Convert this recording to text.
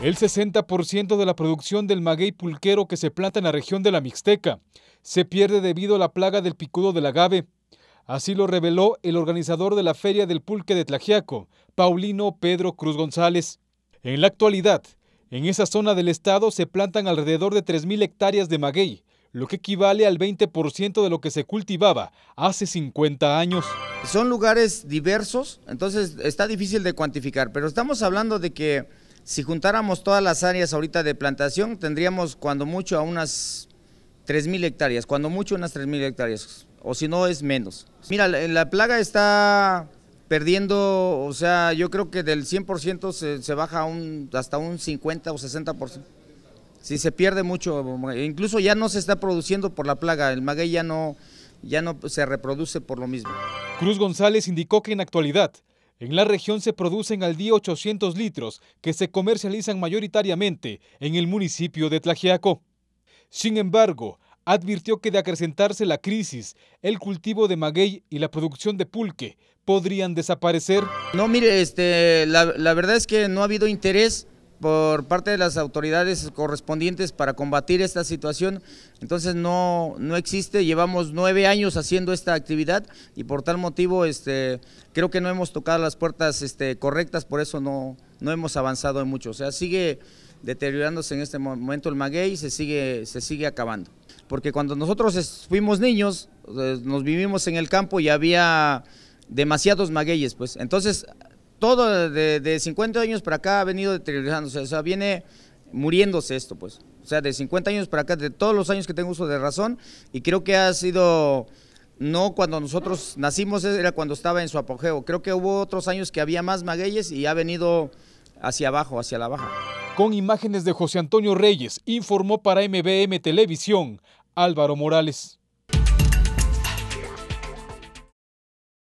el 60% de la producción del maguey pulquero que se planta en la región de la Mixteca se pierde debido a la plaga del picudo del agave. Así lo reveló el organizador de la Feria del Pulque de Tlajiaco, Paulino Pedro Cruz González. En la actualidad, en esa zona del estado se plantan alrededor de 3.000 hectáreas de maguey, lo que equivale al 20% de lo que se cultivaba hace 50 años. Son lugares diversos, entonces está difícil de cuantificar, pero estamos hablando de que si juntáramos todas las áreas ahorita de plantación, tendríamos cuando mucho a unas 3.000 hectáreas, cuando mucho unas 3.000 hectáreas, o si no es menos. Mira, la plaga está perdiendo, o sea, yo creo que del 100% se, baja un, hasta un 50 o 60%. Si se pierde mucho, e incluso ya no se está produciendo por la plaga, el maguey ya no, ya no se reproduce por lo mismo. Cruz González indicó que en actualidad en la región se producen al día 800 litros que se comercializan mayoritariamente en el municipio de Tlajeaco. Sin embargo, advirtió que de acrecentarse la crisis, el cultivo de maguey y la producción de pulque podrían desaparecer. No, mire, este, la verdad es que no ha habido interés por parte de las autoridades correspondientes para combatir esta situación. Entonces no, no existe, llevamos nueve años haciendo esta actividad y por tal motivo este, creo que no hemos tocado las puertas este, correctas, por eso no, no hemos avanzado en mucho. O sea, sigue deteriorándose en este momento el maguey y se sigue, se sigue acabando. Porque cuando nosotros fuimos niños, eh, nos vivimos en el campo y había demasiados magueyes, pues entonces todo de, 50 años para acá ha venido deteriorándose, o sea, viene muriéndose esto, pues. O sea, de 50 años para acá, de todos los años que tengo uso de razón, y creo que ha sido no cuando nosotros nacimos, era cuando estaba en su apogeo. Creo que hubo otros años que había más magueyes y ha venido hacia abajo, hacia la baja. Con imágenes de José Antonio Reyes, informó para MBM Televisión Álvaro Morales.